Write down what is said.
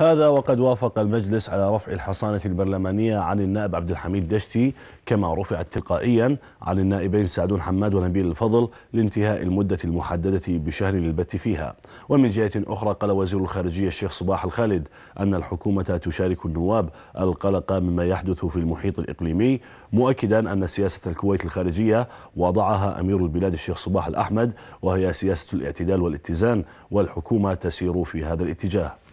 هذا وقد وافق المجلس على رفع الحصانة البرلمانية عن النائب عبد الحميد دشتي كما رفعت تلقائيا عن النائبين سعدون حماد ونبيل الفضل لانتهاء المدة المحددة بشهر للبت فيها ومن جهة أخرى قال وزير الخارجية الشيخ صباح الخالد أن الحكومة تشارك النواب القلق مما يحدث في المحيط الإقليمي مؤكدا أن سياسة الكويت الخارجية وضعها أمير البلاد الشيخ صباح الأحمد وهي سياسة الاعتدال والاتزان والحكومة تسير في هذا الاتجاه